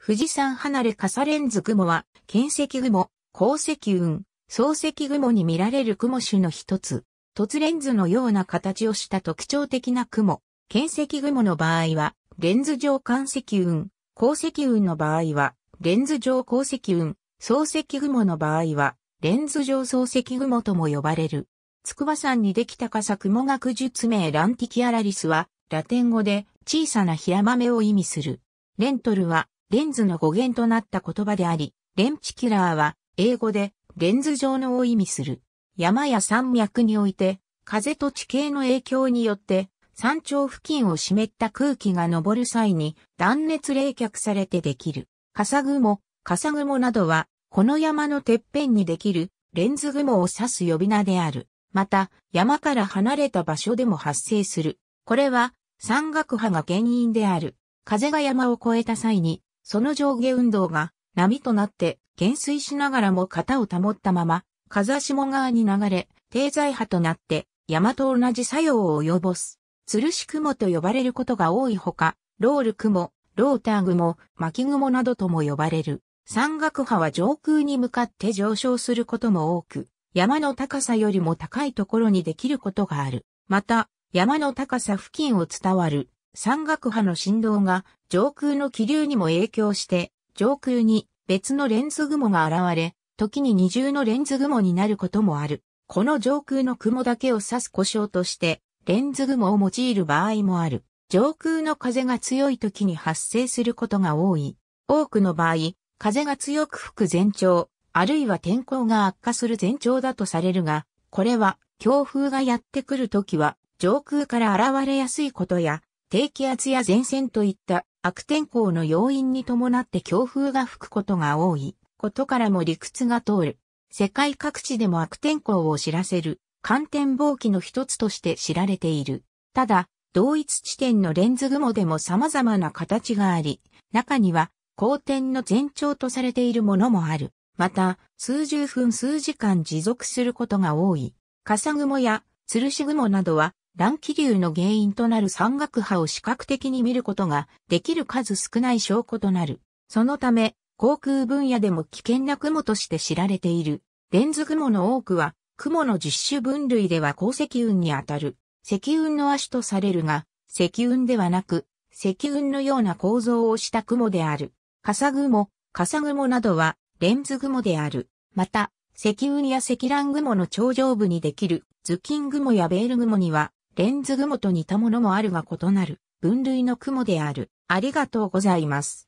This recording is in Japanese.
富士山離れ傘レンズ雲は、剣石雲、鉱石雲、漱石雲に見られる雲種の一つ。突レンズのような形をした特徴的な雲。剣石雲の場合は、レンズ状間石雲、鉱石雲の場合は、レンズ状鉱石雲、漱石雲の場合は、レンズ状漱石雲とも呼ばれる。筑波山にできた傘雲学術名ランティキアラリスは、ラテン語で小さな平豆を意味する。レントルはレンズの語源となった言葉であり、レンチキラーは英語でレンズ上のを意味する。山や山脈において、風と地形の影響によって、山頂付近を湿った空気が昇る際に断熱冷却されてできる。笠雲、笠雲などは、この山のてっぺんにできるレンズ雲を指す呼び名である。また、山から離れた場所でも発生する。これは、山岳波が原因である。風が山を越えた際に、その上下運動が波となって減衰しながらも型を保ったまま、風下側に流れ、低材波となって、山と同じ作用を及ぼす。吊るし雲と呼ばれることが多いほか、ロール雲、ローター雲、巻雲などとも呼ばれる。山岳波は上空に向かって上昇することも多く、山の高さよりも高いところにできることがある。また、山の高さ付近を伝わる山岳波の振動が上空の気流にも影響して、上空に別のレンズ雲が現れ、時に二重のレンズ雲になることもある。この上空の雲だけを指す故障として、レンズ雲を用いる場合もある。上空の風が強い時に発生することが多い。多くの場合、風が強く吹く前兆、あるいは天候が悪化する前兆だとされるが、これは強風がやってくる時は上空から現れやすいことや低気圧や前線といった悪天候の要因に伴って強風が吹くことが多いことからも理屈が通る。世界各地でも悪天候を知らせる寒天暴気の一つとして知られている。ただ、同一地点のレンズ雲でも様々な形があり、中には光天の前兆とされているものもある。また、数十分数時間持続することが多い。傘雲や吊るし雲などは乱気流の原因となる山岳波を視覚的に見ることができる数少ない証拠となる。そのため、航空分野でも危険な雲として知られている。レンズ雲の多くは、雲の実種分類では鉱石雲にあたる。石雲の足とされるが、石雲ではなく、石雲のような構造をした雲である。笠雲、笠雲などは、レンズ雲である。また、石雲や石乱雲の頂上部にできる、頭巾雲やベール雲には、レンズ雲と似たものもあるが異なる、分類の雲である。ありがとうございます。